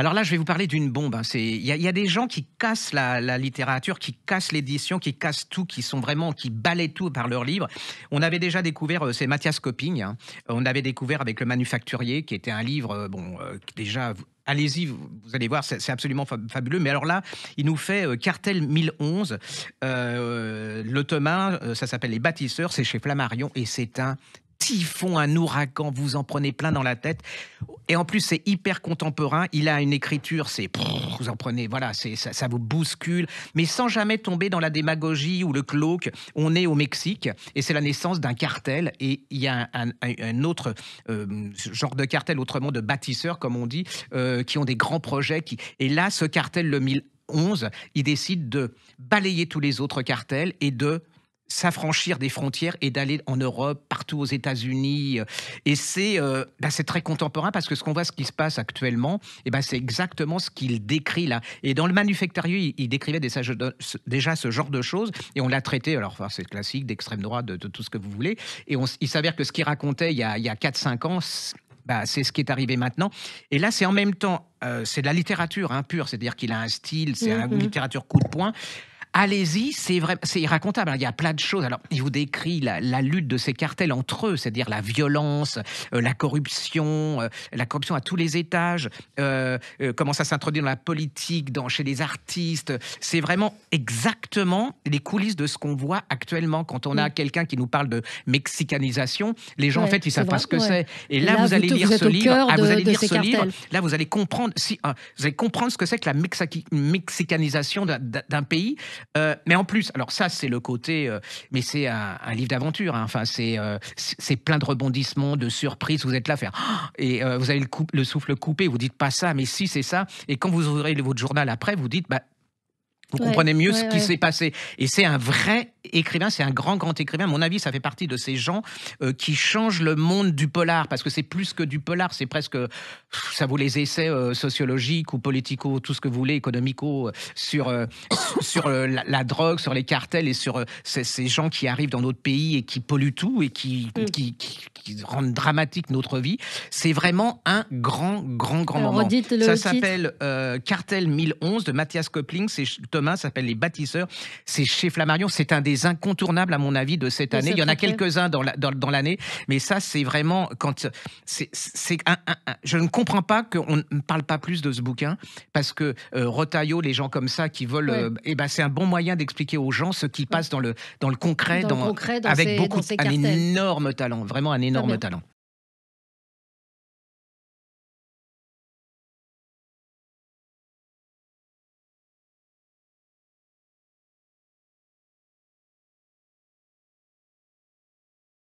Alors là, je vais vous parler d'une bombe. Hein. Il y, a des gens qui cassent la, littérature, qui cassent l'édition, qui cassent tout, qui sont vraiment, qui balaient tout par leurs livres. On avait déjà découvert, euh, c'est Mathias Coping, hein. on avait découvert avec Le Manufacturier, qui était un livre, euh, bon, euh, déjà allez-y, vous, allez voir, c'est absolument fabuleux. Mais alors là, il nous fait Cartel 1011. Euh, ça s'appelle Les Bâtisseurs, c'est chez Flammarion et c'est un typhon, un ouragan, vous en prenez plein dans la tête. Et en plus, c'est hyper contemporain. Il a une écriture, c'est vous en prenez, voilà, ça, vous bouscule, mais sans jamais tomber dans la démagogie ou le cloque. On est au Mexique et c'est la naissance d'un cartel et il y a un, autre euh, genre de cartel, autrement de bâtisseurs comme on dit, euh, qui ont des grands projets. Et là, ce cartel, le 1011, il décide de balayer tous les autres cartels et de s'affranchir des frontières et d'aller en Europe, partout aux États-Unis. Euh, et c'est euh, bah c'est très contemporain parce que ce qu'on voit, ce qui se passe actuellement, et eh ben c'est exactement ce qu'il décrit là. Et dans le manufacturier, il, décrivait déjà ce genre de choses et on l'a traité, alors c'est classique, d'extrême droite, de, tout ce que vous voulez. Et il s'avère que ce qu'il racontait il y a, a 4-5 ans, bah, c'est ce qui est arrivé maintenant. Et là, c'est en même temps, euh, c'est de la littérature hein, pure, c'est-à-dire qu'il a un style, c'est mmh une littérature coup de poing. Allez-y, c'est vrai, c'est irracontable. Hein. Il y a plein de choses. Alors, il vous décrit la, lutte de ces cartels entre eux, c'est-à-dire la violence, euh, la corruption, euh, la corruption à tous les étages, euh, comment ça s'introduit dans la politique, dans, chez les artistes. C'est vraiment exactement les coulisses de ce qu'on voit actuellement quand on a quelqu'un qui nous parle de mexicanisation. Les gens, en fait, ils savent pas ce que c'est. Et là, vous, allez lire ce livre. vous allez lire ce livre. Là, vous allez comprendre si hein, vous allez comprendre ce que c'est que la mexicanisation d'un pays. Euh, mais en plus, alors ça, c'est le côté, euh, mais c'est un, livre d'aventure. Hein. Enfin, euh, c'est plein de rebondissements, de surprises. Vous êtes là, faire et vous avez le, souffle coupé. Vous dites pas ça, mais si c'est ça. Et quand vous ouvrez votre journal après, vous dites, bah, vous comprenez mieux ce qui s'est passé. Et c'est un vrai écrivain, c'est un grand, grand écrivain. À mon avis, ça fait partie de ces gens euh, qui changent le monde du polar, parce que c'est plus que du polar, c'est presque, ça vaut les essais euh, sociologiques ou politico, tout ce que vous voulez, économico, euh, sur, sur la, drogue, sur les cartels et sur ces, gens qui arrivent dans notre pays et qui polluent tout et qui, mm. qui, rendent dramatique notre vie. C'est vraiment un grand, grand, grand moment. Ça s'appelle Cartel 1011 de Mathias Copling. C'est s'appelle Les Bâtisseurs. C'est chez Flammarion. C'est un des incontournables, à mon avis, de cette année. Il y en a quelques-uns dans l'année, dans, mais ça, c'est vraiment quand c'est je ne comprends pas qu'on ne parle pas plus de ce bouquin parce que euh, les gens comme ça qui veulent, euh, eh ben, c'est un bon moyen d'expliquer aux gens ce qui passe dans le dans le concret, dans avec beaucoup, de un énorme talent, vraiment un énorme talent.